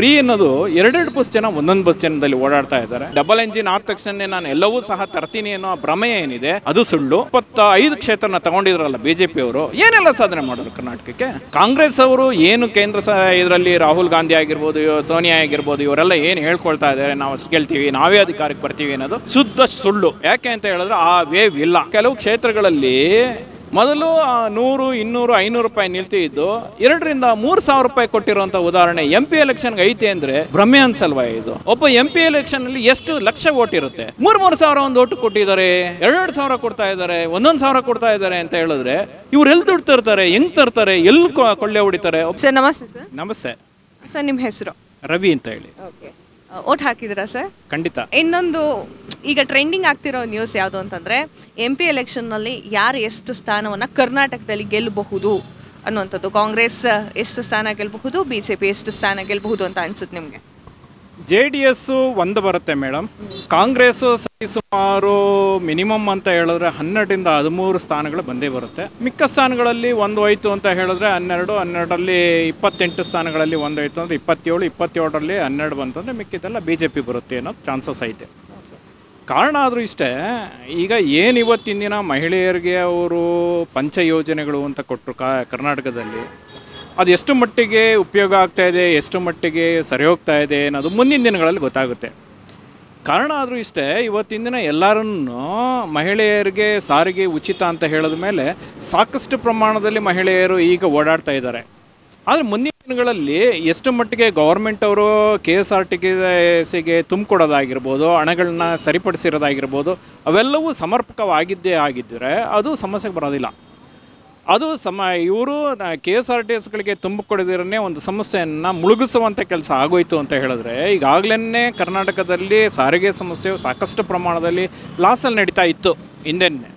free ಅನ್ನೋದು ಎರಡೆರಡು bus ಜನ ಒಂದೊಂದು ಬಸ್ ಜನದಲ್ಲಿ ಓಡಾಡ್ತಾ ಇದ್ದಾರೆ ಡಬಲ್ ಎಂಜಿನ್ ಆದ ತಕ್ಷಣ ನಾನು ಎಲ್ಲವೂ ಸಹ ತರ್ತೀನಿ ಅನ್ನೋ ಭ್ರಮೆ ಏನಿದೆ ಅದು ಸುಳ್ಳು ಇಪ್ಪತ್ತ ಐದು ಕ್ಷೇತ್ರನ ತಗೊಂಡಿದ್ರಲ್ಲ ಬಿಜೆಪಿ ಅವರು ಏನೆಲ್ಲ ಸಾಧನೆ ಮಾಡಿದ್ರು ಕರ್ನಾಟಕಕ್ಕೆ ಕಾಂಗ್ರೆಸ್ ಅವರು ಏನು ಕೇಂದ್ರ ಇದರಲ್ಲಿ ರಾಹುಲ್ ಗಾಂಧಿ ಆಗಿರ್ಬೋದು ಸೋನಿಯಾ ಆಗಿರ್ಬೋದು ಇವರೆಲ್ಲ ಏನು ಹೇಳ್ಕೊಳ್ತಾ ಇದ್ದಾರೆ ನಾವು ಅಷ್ಟು ಗೆಲ್ತೀವಿ ನಾವೇ ಅಧಿಕಾರಕ್ಕೆ ಬರ್ತೀವಿ ಅನ್ನೋದು ಶುದ್ಧ ಸುಳ್ಳು ಯಾಕೆ ಅಂತ ಹೇಳಿದ್ರೆ ಆ ವೇವ್ ಇಲ್ಲ ಕೆಲವು ಕ್ಷೇತ್ರಗಳಲ್ಲಿ ಮೊದಲು ನೂರು ಇನ್ನೂರು ಐನೂರು ರೂಪಾಯಿ ನಿಲ್ತಿದ್ದು ಎರಡರಿಂದ ಮೂರು ಸಾವಿರ ರೂಪಾಯಿ ಕೊಟ್ಟಿರುವಂತ ಉದಾಹರಣೆ ಎಂ ಪಿ ಎಲೆಕ್ಷನ್ ಐತೆ ಅಂದ್ರೆ ಭ್ರಮೆ ಅನ್ಸಲ್ವಾ ಇದು ಒಬ್ಬ ಎಂ ಪಿ ಎಲೆಕ್ಷನ್ ಅಲ್ಲಿ ಎಷ್ಟು ಲಕ್ಷ ಓಟ್ ಇರುತ್ತೆ ಮೂರ್ ಮೂರು ಸಾವಿರ ಒಂದು ಓಟು ಕೊಟ್ಟಿದ್ದಾರೆ ಎರಡ್ ಸಾವಿರ ಕೊಡ್ತಾ ಇದ್ದಾರೆ ಒಂದೊಂದ್ ಸಾವಿರ ಕೊಡ್ತಾ ಇದ್ದಾರೆ ಅಂತ ಹೇಳಿದ್ರೆ ಇವ್ರು ದುಡ್ಡು ತರ್ತಾರೆ ಹೆಂಗ್ ತರ್ತಾರೆ ಎಲ್ಲಿ ಕೊಳ್ಳೆ ಹೊಡಿತಾರೆ ನಮಸ್ತೆ ಸರ್ ನಮಸ್ತೆ ಸರ್ ನಿಮ್ಮ ಹೆಸರು ರವಿ ಅಂತ ಹೇಳಿ ಓಟ್ ಹಾಕಿದ್ರ ಸರ್ ಖಂಡಿತ ಇನ್ನೊಂದು ಈಗ ಟ್ರೆಂಡಿಂಗ್ ಆಗ್ತಿರೋ ನ್ಯೂಸ್ ಯಾವುದು ಅಂತಂದ್ರೆ ಎಂ ಪಿ ನಲ್ಲಿ ಯಾರು ಎಷ್ಟು ಸ್ಥಾನವನ್ನ ಕರ್ನಾಟಕದಲ್ಲಿ ಗೆಲ್ಲಬಹುದು ಅನ್ನುವಂಥದ್ದು ಕಾಂಗ್ರೆಸ್ ಎಷ್ಟು ಸ್ಥಾನ ಗೆಲ್ಲಬಹುದು ಬಿಜೆಪಿ ಎಷ್ಟು ಸ್ಥಾನ ಗೆಲ್ಲಬಹುದು ಅಂತ ಅನ್ಸುತ್ತೆ ನಿಮಗೆ ಜೆ ಡಿ ಎಸ್ಸು ಒಂದು ಬರುತ್ತೆ ಮೇಡಮ್ ಕಾಂಗ್ರೆಸ್ಸು ಸುಮಾರು ಮಿನಿಮಮ್ ಅಂತ ಹೇಳಿದ್ರೆ ಹನ್ನೆರಡರಿಂದ ಹದಿಮೂರು ಸ್ಥಾನಗಳು ಬಂದೇ ಬರುತ್ತೆ ಮಿಕ್ಕ ಸ್ಥಾನಗಳಲ್ಲಿ ಒಂದು ಹೋಯ್ತು ಅಂತ ಹೇಳಿದ್ರೆ ಹನ್ನೆರಡು ಹನ್ನೆರಡರಲ್ಲಿ ಇಪ್ಪತ್ತೆಂಟು ಸ್ಥಾನಗಳಲ್ಲಿ ಒಂದು ಹೋಯ್ತು ಅಂದರೆ ಇಪ್ಪತ್ತೇಳು ಇಪ್ಪತ್ತೇಳರಲ್ಲಿ ಹನ್ನೆರಡು ಬಂತು ಅಂದರೆ ಮಿಕ್ಕಿದ್ದೆಲ್ಲ ಬಿ ಜೆ ಪಿ ಬರುತ್ತೆ ಅನ್ನೋ ಚಾನ್ಸಸ್ ಐತೆ ಕಾರಣ ಆದರೂ ಇಷ್ಟೇ ಈಗ ಏನು ಇವತ್ತಿನ ದಿನ ಮಹಿಳೆಯರಿಗೆ ಅವರು ಪಂಚ ಯೋಜನೆಗಳು ಅಂತ ಕೊಟ್ಟರು ಕರ್ನಾಟಕದಲ್ಲಿ ಅದು ಎಷ್ಟು ಮಟ್ಟಿಗೆ ಉಪಯೋಗ ಆಗ್ತಾ ಇದೆ ಎಷ್ಟು ಮಟ್ಟಿಗೆ ಸರಿ ಹೋಗ್ತಾ ಇದೆ ಅನ್ನೋದು ಮುಂದಿನ ದಿನಗಳಲ್ಲಿ ಗೊತ್ತಾಗುತ್ತೆ ಕಾರಣ ಆದರೂ ಇಷ್ಟೇ ಇವತ್ತಿನ ದಿನ ಎಲ್ಲರನ್ನೂ ಮಹಿಳೆಯರಿಗೆ ಸಾರಿಗೆ ಉಚಿತ ಅಂತ ಹೇಳಿದ ಮೇಲೆ ಸಾಕಷ್ಟು ಪ್ರಮಾಣದಲ್ಲಿ ಮಹಿಳೆಯರು ಈಗ ಓಡಾಡ್ತಾ ಇದ್ದಾರೆ ಆದರೆ ಮುಂದಿನ ದಿನಗಳಲ್ಲಿ ಎಷ್ಟು ಮಟ್ಟಿಗೆ ಗೌರ್ಮೆಂಟ್ ಅವರು ಕೆ ಎಸ್ ಆರ್ ಟಿ ಸಿಗೆ ತುಂಬಿಕೊಡೋದಾಗಿರ್ಬೋದು ಹಣಗಳನ್ನ ಸರಿಪಡಿಸಿರೋದಾಗಿರ್ಬೋದು ಅವೆಲ್ಲವೂ ಸಮರ್ಪಕವಾಗಿದ್ದೇ ಆಗಿದ್ದರೆ ಅದು ಸಮಸ್ಯೆಗೆ ಬರೋದಿಲ್ಲ ಅದು ಸಮ ಇವರು ಕೆ ಎಸ್ ಆರ್ ಟಿ ಎಸ್ಗಳಿಗೆ ತುಂಬಿಕೊಡದಿರೇ ಒಂದು ಸಮಸ್ಯೆಯನ್ನು ಮುಳುಗಿಸುವಂಥ ಕೆಲಸ ಆಗೋಯಿತು ಅಂತ ಹೇಳಿದ್ರೆ ಈಗಾಗಲೇ ಕರ್ನಾಟಕದಲ್ಲಿ ಸಾರಿಗೆ ಸಮಸ್ಯೆಯು ಸಾಕಷ್ಟು ಪ್ರಮಾಣದಲ್ಲಿ ಲಾಸಲ್ಲಿ ನಡೀತಾ ಇತ್ತು ಹಿಂದೆನ್ನೆ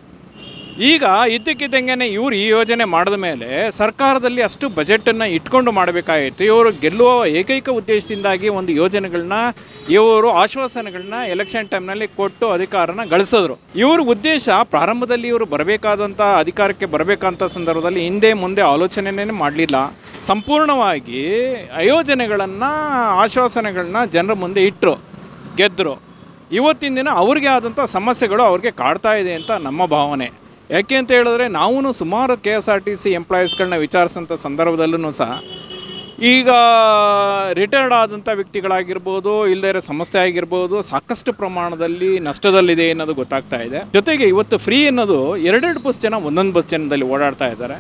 ಈಗ ಇದ್ದಕ್ಕಿದ್ದಂಗೆ ಇವರು ಈ ಯೋಜನೆ ಮಾಡಿದ ಮೇಲೆ ಸರ್ಕಾರದಲ್ಲಿ ಅಷ್ಟು ಬಜೆಟನ್ನು ಇಟ್ಕೊಂಡು ಮಾಡಬೇಕಾಗಿತ್ತು ಇವರು ಗೆಲ್ಲುವ ಏಕೈಕ ಉದ್ದೇಶದಿಂದಾಗಿ ಒಂದು ಯೋಜನೆಗಳನ್ನ ಇವರು ಆಶ್ವಾಸನೆಗಳನ್ನ ಎಲೆಕ್ಷನ್ ಟೈಮ್ನಲ್ಲಿ ಕೊಟ್ಟು ಅಧಿಕಾರನ ಗಳಿಸಿದ್ರು ಇವ್ರ ಉದ್ದೇಶ ಪ್ರಾರಂಭದಲ್ಲಿ ಇವರು ಬರಬೇಕಾದಂಥ ಅಧಿಕಾರಕ್ಕೆ ಬರಬೇಕಂತ ಸಂದರ್ಭದಲ್ಲಿ ಹಿಂದೆ ಮುಂದೆ ಆಲೋಚನೆನೇ ಮಾಡಲಿಲ್ಲ ಸಂಪೂರ್ಣವಾಗಿ ಆಯೋಜನೆಗಳನ್ನು ಆಶ್ವಾಸನೆಗಳನ್ನ ಜನರ ಮುಂದೆ ಇಟ್ಟರು ಗೆದ್ದರು ಇವತ್ತಿನ ದಿನ ಅವ್ರಿಗೆ ಆದಂಥ ಸಮಸ್ಯೆಗಳು ಅವ್ರಿಗೆ ಕಾಡ್ತಾ ಇದೆ ಅಂತ ನಮ್ಮ ಭಾವನೆ ಯಾಕೆ ಅಂತ ಹೇಳಿದ್ರೆ ನಾವು ಸುಮಾರು K S R T C ಎಂಪ್ಲಾಯೀಸ್ಗಳನ್ನ ವಿಚಾರಿಸಿದಂಥ ಸಂದರ್ಭದಲ್ಲೂ ಸಹ ಈಗ ರಿಟೈರ್ಡ್ ಆದಂಥ ವ್ಯಕ್ತಿಗಳಾಗಿರ್ಬೋದು ಇಲ್ಲದೇ ಸಮಸ್ಯೆ ಆಗಿರ್ಬೋದು ಸಾಕಷ್ಟು ಪ್ರಮಾಣದಲ್ಲಿ ನಷ್ಟದಲ್ಲಿದೆ ಅನ್ನೋದು ಗೊತ್ತಾಗ್ತಾ ಇದೆ ಜೊತೆಗೆ ಇವತ್ತು ಫ್ರೀ ಅನ್ನೋದು ಎರಡೆರಡು ಬಸ್ ಜನ ಒಂದೊಂದು ಬಸ್ ಜನದಲ್ಲಿ ಓಡಾಡ್ತಾ ಇದ್ದಾರೆ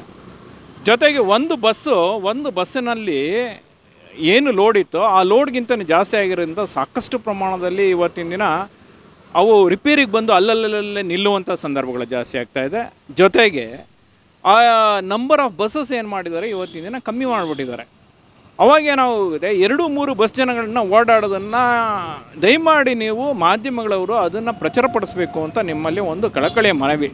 ಜೊತೆಗೆ ಒಂದು ಬಸ್ಸು ಒಂದು ಬಸ್ಸಿನಲ್ಲಿ ಏನು ಲೋಡ್ ಇತ್ತೋ ಆ ಲೋಡ್ಗಿಂತ ಜಾಸ್ತಿ ಆಗಿರೋದ್ರಿಂದ ಸಾಕಷ್ಟು ಪ್ರಮಾಣದಲ್ಲಿ ಇವತ್ತಿನ ದಿನ ಅವು ರಿಪೇರಿಗೆ ಬಂದು ಅಲ್ಲಲ್ಲಲ್ಲೇ ನಿಲ್ಲುವಂಥ ಸಂದರ್ಭಗಳು ಜಾಸ್ತಿ ಆಗ್ತಾ ಇದೆ ಜೊತೆಗೆ ಆ ನಂಬರ್ ಆಫ್ ಬಸ್ಸಸ್ ಏನು ಮಾಡಿದ್ದಾರೆ ಇವತ್ತಿನ ದಿನ ಕಮ್ಮಿ ಮಾಡಿಬಿಟ್ಟಿದ್ದಾರೆ ಅವಾಗ ಎರಡು ಮೂರು ಬಸ್ ಜನಗಳನ್ನ ಓಡಾಡೋದನ್ನು ದಯಮಾಡಿ ನೀವು ಮಾಧ್ಯಮಗಳವರು ಅದನ್ನು ಪ್ರಚಾರಪಡಿಸಬೇಕು ಅಂತ ನಿಮ್ಮಲ್ಲಿ ಒಂದು ಕಳಕಳಿಯ ಮನವಿ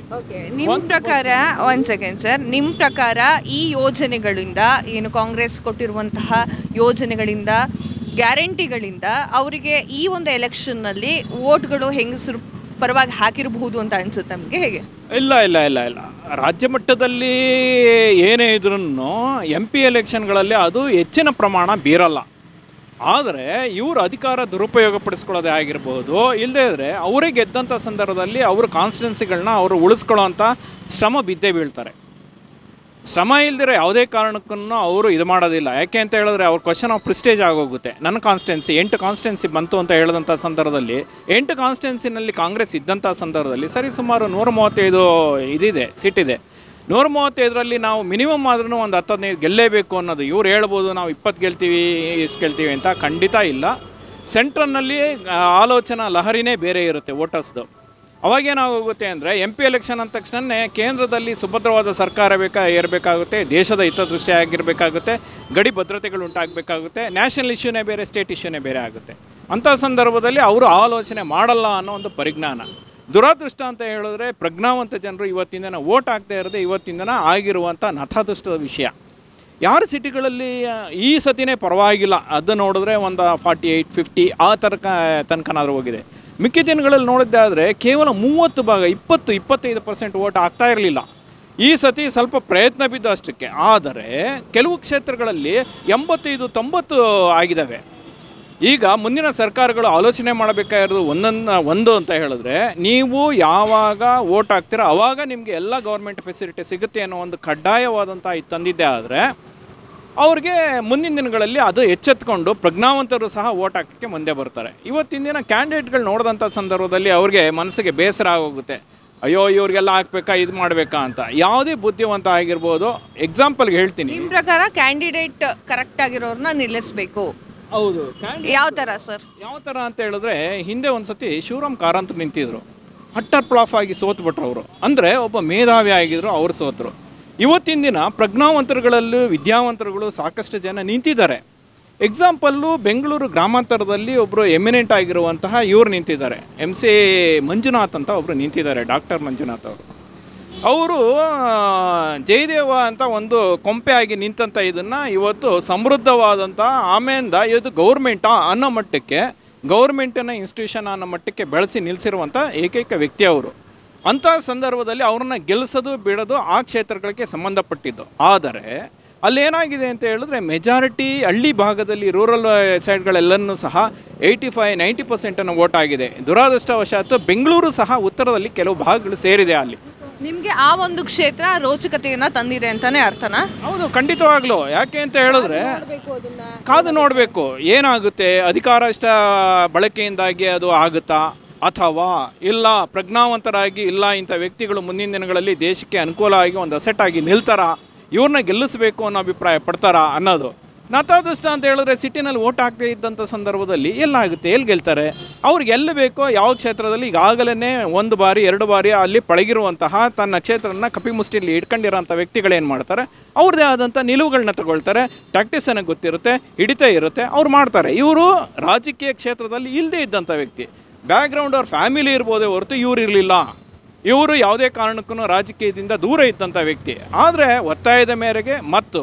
ನಿಮ್ಮ ಪ್ರಕಾರ ಒನ್ ಸೆಕೆಂಡ್ ಸರ್ ನಿಮ್ಮ ಪ್ರಕಾರ ಈ ಯೋಜನೆಗಳಿಂದ ಏನು ಕಾಂಗ್ರೆಸ್ ಕೊಟ್ಟಿರುವಂತಹ ಯೋಜನೆಗಳಿಂದ ಗ್ಯಾರಂಟಿಗಳಿಂದ ಅವರಿಗೆ ಈ ಒಂದು ಎಲೆಕ್ಷನ್ನಲ್ಲಿ ವೋಟ್ಗಳು ಹೆಂಗಸರು ಪರವಾಗಿ ಹಾಕಿರಬಹುದು ಅಂತ ಅನಿಸುತ್ತೆ ನಮಗೆ ಹೇಗೆ ಇಲ್ಲ ಇಲ್ಲ ಇಲ್ಲ ಇಲ್ಲ ರಾಜ್ಯ ಮಟ್ಟದಲ್ಲಿ ಏನೇ ಇದ್ರೂ ಎಂ ಪಿ ಎಲೆಕ್ಷನ್ಗಳಲ್ಲಿ ಅದು ಹೆಚ್ಚಿನ ಪ್ರಮಾಣ ಬೀರಲ್ಲ ಆದರೆ ಇವರು ಅಧಿಕಾರ ದುರುಪಯೋಗ ಪಡಿಸ್ಕೊಳ್ಳೋದೇ ಆಗಿರ್ಬೋದು ಇಲ್ಲದೇ ಇದ್ದರೆ ಅವರೇ ಗೆದ್ದಂಥ ಸಂದರ್ಭದಲ್ಲಿ ಅವರು ಕಾನ್ಸ್ಟಿಟ್ಯೆನ್ಸಿಗಳನ್ನ ಅವರು ಉಳಿಸ್ಕೊಳ್ಳೋ ಅಂಥ ಶ್ರಮ ಬಿದ್ದೇ ಬೀಳ್ತಾರೆ ಶ್ರಮ ಇಲ್ದಿರೋ ಯಾವುದೇ ಕಾರಣಕ್ಕೂ ಅವರು ಇದು ಮಾಡೋದಿಲ್ಲ ಯಾಕೆ ಅಂತ ಹೇಳಿದ್ರೆ ಅವ್ರ ಕ್ವಶನ್ ಆಫ್ ಪ್ರಿಸ್ಟೇಜ್ ಆಗೋಗುತ್ತೆ ನನ್ನ ಕಾನ್ಸ್ಟೆನ್ಸಿ ಎಂಟು ಕಾನ್ಸ್ಟೆನ್ಸಿ ಬಂತು ಅಂತ ಹೇಳಿದಂಥ ಸಂದರ್ಭದಲ್ಲಿ ಎಂಟು ಕಾನ್ಸ್ಟೆನ್ಸಿನಲ್ಲಿ ಕಾಂಗ್ರೆಸ್ ಇದ್ದಂಥ ಸಂದರ್ಭದಲ್ಲಿ ಸರಿ ಸುಮಾರು ನೂರ ಮೂವತ್ತೈದು ಇದಿದೆ ಸಿಟ್ಟಿದೆ ನೂರ ಮೂವತ್ತೈದರಲ್ಲಿ ನಾವು ಮಿನಿಮಮ್ ಆದ್ರೂ ಒಂದು ಹತ್ತು ಹದಿನೈದು ಗೆಲ್ಲೇಬೇಕು ಅನ್ನೋದು ಇವ್ರು ಹೇಳ್ಬೋದು ನಾವು ಇಪ್ಪತ್ತು ಗೆಲ್ತೀವಿ ಇಷ್ಟು ಗೆಲ್ತೀವಿ ಅಂತ ಖಂಡಿತ ಇಲ್ಲ ಸೆಂಟ್ರಲ್ನಲ್ಲಿ ಆಲೋಚನಾ ಲಹರಿನೇ ಬೇರೆ ಇರುತ್ತೆ ವೋಟರ್ಸ್ದು ಅವಾಗೇನಾಗ ಅಂದರೆ ಎಂ ಪಿ ಎಲೆಕ್ಷನ್ ಅಂದ ತಕ್ಷಣ ಕೇಂದ್ರದಲ್ಲಿ ಸುಭದ್ರವಾದ ಸರ್ಕಾರ ಬೇಕಾ ಇರಬೇಕಾಗುತ್ತೆ ದೇಶದ ಹಿತದೃಷ್ಟಿ ಆಗಿರಬೇಕಾಗುತ್ತೆ ಗಡಿ ಭದ್ರತೆಗಳು ಉಂಟಾಗಬೇಕಾಗುತ್ತೆ ನ್ಯಾಷನಲ್ ಇಶ್ಯೂನೇ ಬೇರೆ ಸ್ಟೇಟ್ ಇಶ್ಯೂನೇ ಬೇರೆ ಆಗುತ್ತೆ ಅಂಥ ಸಂದರ್ಭದಲ್ಲಿ ಅವರು ಆಲೋಚನೆ ಮಾಡಲ್ಲ ಅನ್ನೋ ಒಂದು ಪರಿಜ್ಞಾನ ದುರಾದೃಷ್ಟ ಅಂತ ಹೇಳಿದ್ರೆ ಪ್ರಜ್ಞಾವಂತ ಜನರು ಇವತ್ತಿಂದನ ಓಟ್ ಆಗ್ತಾ ಇರದೆ ಇವತ್ತಿಂದನ ಆಗಿರುವಂಥ ನಥಾದೃಷ್ಟದ ವಿಷಯ ಯಾರು ಸಿಟಿಗಳಲ್ಲಿ ಈ ಸತಿನೇ ಪರವಾಗಿಲ್ಲ ಅದು ನೋಡಿದ್ರೆ ಒಂದು ಫಾರ್ಟಿ ಏಯ್ಟ್ ಫಿಫ್ಟಿ ಆ ತನಕ ತನಕನಾದರೂ ಹೋಗಿದೆ ಮಿಕ್ಕ ದಿನಗಳಲ್ಲಿ ಆದರೆ ಕೇವಲ ಮೂವತ್ತು ಭಾಗ ಇಪ್ಪತ್ತು ಇಪ್ಪತ್ತೈದು ಪರ್ಸೆಂಟ್ ಓಟ್ ಆಗ್ತಾ ಇರಲಿಲ್ಲ ಈ ಸತಿ ಸ್ವಲ್ಪ ಪ್ರಯತ್ನ ಬಿದ್ದು ಅಷ್ಟಕ್ಕೆ ಆದರೆ ಕೆಲವು ಕ್ಷೇತ್ರಗಳಲ್ಲಿ ಎಂಬತ್ತೈದು ತೊಂಬತ್ತು ಆಗಿದ್ದಾವೆ ಈಗ ಮುಂದಿನ ಸರ್ಕಾರಗಳು ಆಲೋಚನೆ ಮಾಡಬೇಕಾಗಿರೋದು ಒಂದೊಂದು ಒಂದು ಅಂತ ಹೇಳಿದ್ರೆ ನೀವು ಯಾವಾಗ ಓಟ್ ಆಗ್ತೀರೋ ಆವಾಗ ನಿಮಗೆ ಎಲ್ಲ ಗೌರ್ಮೆಂಟ್ ಫೆಸಿಲಿಟಿ ಸಿಗುತ್ತೆ ಅನ್ನೋ ಒಂದು ಕಡ್ಡಾಯವಾದಂಥ ಇದು ತಂದಿದ್ದೆ ಆದರೆ ಅವ್ರಿಗೆ ಮುಂದಿನ ದಿನಗಳಲ್ಲಿ ಅದು ಎಚ್ಚೆತ್ಕೊಂಡು ಪ್ರಜ್ಞಾವಂತರು ಸಹ ಓಟ್ ಹಾಕೋಕ್ಕೆ ಮುಂದೆ ಬರ್ತಾರೆ ಇವತ್ತಿನ ದಿನ ಕ್ಯಾಂಡಿಡೇಟ್ಗಳು ನೋಡಿದಂಥ ಸಂದರ್ಭದಲ್ಲಿ ಅವ್ರಿಗೆ ಮನಸ್ಸಿಗೆ ಬೇಸರ ಆಗೋಗುತ್ತೆ ಅಯ್ಯೋ ಇವ್ರಿಗೆಲ್ಲ ಹಾಕ್ಬೇಕಾ ಇದು ಮಾಡಬೇಕಾ ಅಂತ ಯಾವುದೇ ಬುದ್ಧಿವಂತ ಆಗಿರ್ಬೋದು ಎಕ್ಸಾಂಪಲ್ಗೆ ಹೇಳ್ತೀನಿ ನಿಮ್ಮ ಪ್ರಕಾರ ಕ್ಯಾಂಡಿಡೇಟ್ ಕರೆಕ್ಟ್ ಆಗಿರೋರನ್ನ ನಿಲ್ಲಿಸಬೇಕು ಹೌದು ಯಾವ ಥರ ಸರ್ ಯಾವ ಥರ ಅಂತ ಹೇಳಿದ್ರೆ ಹಿಂದೆ ಒಂದು ಸತಿ ಶಿವರಾಮ್ ಕಾರಂತ ನಿಂತಿದ್ರು ಹಟ್ಟರ್ ಪ್ಲಾಫ್ ಆಗಿ ಸೋತ್ಬಿಟ್ರು ಅವರು ಅಂದರೆ ಒಬ್ಬ ಮೇಧಾವಿ ಆಗಿದ್ರು ಅವ್ರು ಸೋತರು ಇವತ್ತಿನ ದಿನ ಪ್ರಜ್ಞಾವಂತರುಗಳಲ್ಲೂ ವಿದ್ಯಾವಂತರುಗಳು ಸಾಕಷ್ಟು ಜನ ನಿಂತಿದ್ದಾರೆ ಎಕ್ಸಾಂಪಲ್ಲು ಬೆಂಗಳೂರು ಗ್ರಾಮಾಂತರದಲ್ಲಿ ಒಬ್ಬರು ಎಮಿನೆಂಟ್ ಆಗಿರುವಂತಹ ಇವರು ನಿಂತಿದ್ದಾರೆ ಎಮ್ ಸಿ ಮಂಜುನಾಥ್ ಅಂತ ಒಬ್ಬರು ನಿಂತಿದ್ದಾರೆ ಡಾಕ್ಟರ್ ಮಂಜುನಾಥ್ ಅವರು ಅವರು ಜಯದೇವ ಅಂತ ಒಂದು ಕೊಂಪೆ ಆಗಿ ನಿಂತಂಥ ಇದನ್ನು ಇವತ್ತು ಸಮೃದ್ಧವಾದಂಥ ಆಮೆಯಿಂದ ಇದು ಗೌರ್ಮೆಂಟಾ ಅನ್ನೋ ಮಟ್ಟಕ್ಕೆ ಗೌರ್ಮೆಂಟಿನ ಇನ್ಸ್ಟಿಟ್ಯೂಷನ್ ಅನ್ನೋ ಮಟ್ಟಕ್ಕೆ ಬೆಳೆಸಿ ನಿಲ್ಲಿಸಿರುವಂಥ ಏಕೈಕ ವ್ಯಕ್ತಿ ಅವರು ಅಂಥ ಸಂದರ್ಭದಲ್ಲಿ ಅವ್ರನ್ನ ಗೆಲ್ಲಿಸೋದು ಬಿಡೋದು ಆ ಕ್ಷೇತ್ರಗಳಿಗೆ ಸಂಬಂಧಪಟ್ಟಿದ್ದು ಆದರೆ ಅಲ್ಲೇನಾಗಿದೆ ಅಂತ ಹೇಳಿದ್ರೆ ಮೆಜಾರಿಟಿ ಹಳ್ಳಿ ಭಾಗದಲ್ಲಿ ರೂರಲ್ ಸೈಡ್ಗಳೆಲ್ಲನೂ ಸಹ ಏಯ್ಟಿ ಫೈವ್ ನೈಂಟಿ ಪರ್ಸೆಂಟನ್ನು ವೋಟ್ ಆಗಿದೆ ದುರಾದೃಷ್ಟವಶಾತ್ ಬೆಂಗಳೂರು ಸಹ ಉತ್ತರದಲ್ಲಿ ಕೆಲವು ಭಾಗಗಳು ಸೇರಿದೆ ಅಲ್ಲಿ ನಿಮಗೆ ಆ ಒಂದು ಕ್ಷೇತ್ರ ರೋಚಕತೆಯನ್ನು ತಂದಿದೆ ಅಂತಾನೆ ಅರ್ಥನಾ ಹೌದು ಖಂಡಿತವಾಗ್ಲು ಯಾಕೆ ಅಂತ ಹೇಳಿದ್ರೆ ಕಾದು ನೋಡಬೇಕು ಏನಾಗುತ್ತೆ ಅಧಿಕಾರ ಇಷ್ಟ ಬಳಕೆಯಿಂದಾಗಿ ಅದು ಆಗುತ್ತಾ ಅಥವಾ ಇಲ್ಲ ಪ್ರಜ್ಞಾವಂತರಾಗಿ ಇಲ್ಲ ಇಂಥ ವ್ಯಕ್ತಿಗಳು ಮುಂದಿನ ದಿನಗಳಲ್ಲಿ ದೇಶಕ್ಕೆ ಅನುಕೂಲ ಆಗಿ ಒಂದು ಅಸೆಟ್ ಆಗಿ ನಿಲ್ತಾರಾ ಇವ್ರನ್ನ ಗೆಲ್ಲಿಸಬೇಕು ಅನ್ನೋ ಅಭಿಪ್ರಾಯ ಪಡ್ತಾರಾ ಅನ್ನೋದು ನತಾದೃಷ್ಟ ಅಂತ ಹೇಳಿದ್ರೆ ಸಿಟಿನಲ್ಲಿ ಓಟ್ ಹಾಕದೇ ಇದ್ದಂಥ ಸಂದರ್ಭದಲ್ಲಿ ಎಲ್ಲಾಗುತ್ತೆ ಎಲ್ಲಿ ಗೆಲ್ತಾರೆ ಅವ್ರಿಗೆ ಎಲ್ಲಿ ಬೇಕೋ ಯಾವ ಕ್ಷೇತ್ರದಲ್ಲಿ ಈಗಾಗಲೇ ಒಂದು ಬಾರಿ ಎರಡು ಬಾರಿ ಅಲ್ಲಿ ಪಳಗಿರುವಂತಹ ತನ್ನ ಕ್ಷೇತ್ರನ ಮುಷ್ಟಿಯಲ್ಲಿ ಇಟ್ಕೊಂಡಿರೋಂಥ ವ್ಯಕ್ತಿಗಳೇನು ಮಾಡ್ತಾರೆ ಅವ್ರದ್ದೇ ಆದಂಥ ನಿಲುವುಗಳನ್ನ ತಗೊಳ್ತಾರೆ ಟ್ಯಾಕ್ಟಿಸ್ ಗೊತ್ತಿರುತ್ತೆ ಹಿಡಿತೇ ಇರುತ್ತೆ ಅವ್ರು ಮಾಡ್ತಾರೆ ಇವರು ರಾಜಕೀಯ ಕ್ಷೇತ್ರದಲ್ಲಿ ಇಲ್ಲದೇ ಇದ್ದಂಥ ವ್ಯಕ್ತಿ ಬ್ಯಾಕ್ಗ್ರೌಂಡ್ ಅವ್ರ ಫ್ಯಾಮಿಲಿ ಇರ್ಬೋದೇ ಹೊರತು ಇವರು ಇರಲಿಲ್ಲ ಇವರು ಯಾವುದೇ ಕಾರಣಕ್ಕೂ ರಾಜಕೀಯದಿಂದ ದೂರ ಇದ್ದಂಥ ವ್ಯಕ್ತಿ ಆದರೆ ಒತ್ತಾಯದ ಮೇರೆಗೆ ಮತ್ತು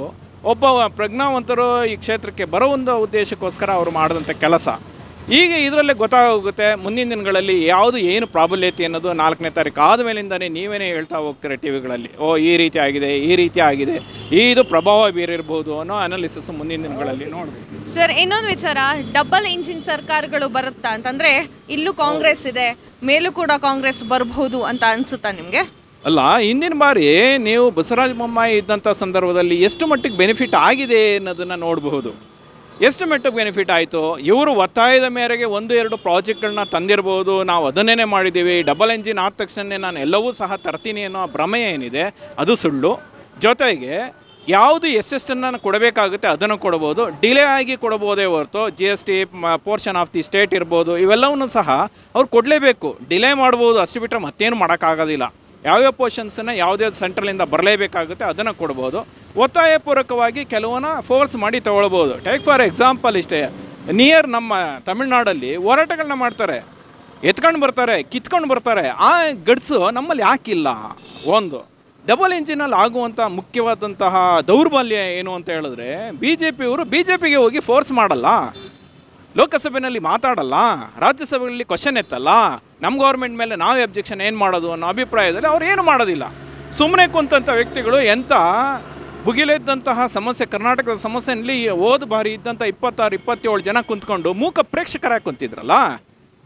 ಒಬ್ಬ ಪ್ರಜ್ಞಾವಂತರು ಈ ಕ್ಷೇತ್ರಕ್ಕೆ ಬರೋ ಒಂದು ಉದ್ದೇಶಕ್ಕೋಸ್ಕರ ಅವರು ಮಾಡಿದಂಥ ಕೆಲಸ ಈಗ ಇದರಲ್ಲೇ ಗೊತ್ತಾಗುತ್ತೆ ಮುಂದಿನ ದಿನಗಳಲ್ಲಿ ಯಾವುದು ಏನು ಪ್ರಾಬಲ್ಯತೆ ಅನ್ನೋದು ನಾಲ್ಕನೇ ತಾರೀಕು ಆದ ಮೇಲಿಂದನೇ ನೀವೇನೇ ಹೇಳ್ತಾ ಹೋಗ್ತೀರ ಟಿ ವಿಗಳಲ್ಲಿ ಓ ಈ ರೀತಿ ಆಗಿದೆ ಈ ರೀತಿ ಆಗಿದೆ ಇದು ಪ್ರಭಾವ ಬೀರಿರ್ಬೋದು ಅನ್ನೋ ಅನಾಲಿಸಿಸ್ ಮುಂದಿನ ದಿನಗಳಲ್ಲಿ ನೋಡಬೇಕು ಸರ್ ಇನ್ನೊಂದು ವಿಚಾರ ಡಬಲ್ ಇಂಜಿನ್ ಸರ್ಕಾರಗಳು ಬರುತ್ತಾ ಅಂತಂದ್ರೆ ಇಲ್ಲೂ ಕಾಂಗ್ರೆಸ್ ಇದೆ ಮೇಲೂ ಕೂಡ ಕಾಂಗ್ರೆಸ್ ಬರಬಹುದು ಅಂತ ಅನ್ಸುತ್ತಾ ನಿಮಗೆ ಅಲ್ಲ ಹಿಂದಿನ ಬಾರಿ ನೀವು ಬಸವರಾಜ ಬೊಮ್ಮಾಯಿ ಇದ್ದಂಥ ಸಂದರ್ಭದಲ್ಲಿ ಎಷ್ಟು ಮಟ್ಟಿಗೆ ಬೆನಿಫಿಟ್ ಆಗಿದೆ ಅನ್ನೋದನ್ನು ನೋಡಬಹುದು ಎಷ್ಟು ಮೆಟ್ಟು ಬೆನಿಫಿಟ್ ಆಯಿತು ಇವರು ಒತ್ತಾಯದ ಮೇರೆಗೆ ಒಂದು ಎರಡು ಪ್ರಾಜೆಕ್ಟ್ಗಳನ್ನ ತಂದಿರ್ಬೋದು ನಾವು ಅದನ್ನೇ ಮಾಡಿದ್ದೀವಿ ಡಬಲ್ ಎಂಜಿನ್ ಆದ ತಕ್ಷಣನೇ ನಾನು ಎಲ್ಲವೂ ಸಹ ತರ್ತೀನಿ ಅನ್ನೋ ಭ್ರಮೆ ಏನಿದೆ ಅದು ಸುಳ್ಳು ಜೊತೆಗೆ ಯಾವುದು ಎಷ್ಟೆಷ್ಟನ್ನು ಕೊಡಬೇಕಾಗುತ್ತೆ ಅದನ್ನು ಕೊಡ್ಬೋದು ಡಿಲೇ ಆಗಿ ಕೊಡ್ಬೋದೇ ಹೊರತು G S T portion of the state ಇರ್ಬೋದು ಇವೆಲ್ಲವನ್ನೂ ಸಹ ಅವ್ರು ಕೊಡಲೇಬೇಕು ಡಿಲೇ ಮಾಡ್ಬೋದು ಅಷ್ಟು ಬಿಟ್ಟರೆ ಮತ್ತೇನು ಮಾಡೋಕ್ಕಾಗೋದಿಲ್ಲ ಯಾವ್ಯಾವ ಪೋರ್ಷನ್ಸನ್ನು ಯಾವುದೇ ಸೆಂಟ್ರಲಿಂದ ಬರಲೇಬೇಕಾಗುತ್ತೆ ಅದನ್ನು ಕೊಡ್ಬೋದು ಒತ್ತಾಯಪೂರ್ವಕವಾಗಿ ಕೆಲವನ್ನ ಫೋರ್ಸ್ ಮಾಡಿ ತಗೊಳ್ಬೋದು ಟೇಕ್ ಫಾರ್ ಎಕ್ಸಾಂಪಲ್ ಇಷ್ಟೇ ನಿಯರ್ ನಮ್ಮ ತಮಿಳ್ನಾಡಲ್ಲಿ ಹೋರಾಟಗಳನ್ನ ಮಾಡ್ತಾರೆ ಎತ್ಕೊಂಡು ಬರ್ತಾರೆ ಕಿತ್ಕೊಂಡು ಬರ್ತಾರೆ ಆ ಗಡ್ಸು ನಮ್ಮಲ್ಲಿ ಹಾಕಿಲ್ಲ ಒಂದು ಡಬಲ್ ಇಂಜಿನಲ್ಲಿ ಆಗುವಂಥ ಮುಖ್ಯವಾದಂತಹ ದೌರ್ಬಲ್ಯ ಏನು ಅಂತ ಹೇಳಿದ್ರೆ ಬಿ ಜೆ ಪಿಯವರು ಬಿ ಜೆ ಪಿಗೆ ಹೋಗಿ ಫೋರ್ಸ್ ಮಾಡಲ್ಲ ಲೋಕಸಭೆಯಲ್ಲಿ ಮಾತಾಡಲ್ಲ ರಾಜ್ಯಸಭೆಗಳಲ್ಲಿ ಕ್ವಶನ್ ಎತ್ತಲ್ಲ ನಮ್ಮ ಗೌರ್ಮೆಂಟ್ ಮೇಲೆ ನಾವೇ ಅಬ್ಜೆಕ್ಷನ್ ಏನು ಮಾಡೋದು ಅನ್ನೋ ಅಭಿಪ್ರಾಯದಲ್ಲಿ ಅವ್ರು ಏನು ಮಾಡೋದಿಲ್ಲ ಸುಮ್ಮನೆ ಕುಂತಂಥ ವ್ಯಕ್ತಿಗಳು ಎಂಥ ಭುಗಿಲೆದ್ದಂತಹ ಸಮಸ್ಯೆ ಕರ್ನಾಟಕದ ಸಮಸ್ಯೆಯಲ್ಲಿ ಓದ್ ಬಾರಿ ಇದ್ದಂಥ ಇಪ್ಪತ್ತಾರು ಇಪ್ಪತ್ತೇಳು ಜನ ಕುಂತ್ಕೊಂಡು ಮೂಕ ಪ್ರೇಕ್ಷಕರಾಗಿ ಕುಂತಿದ್ರಲ್ಲ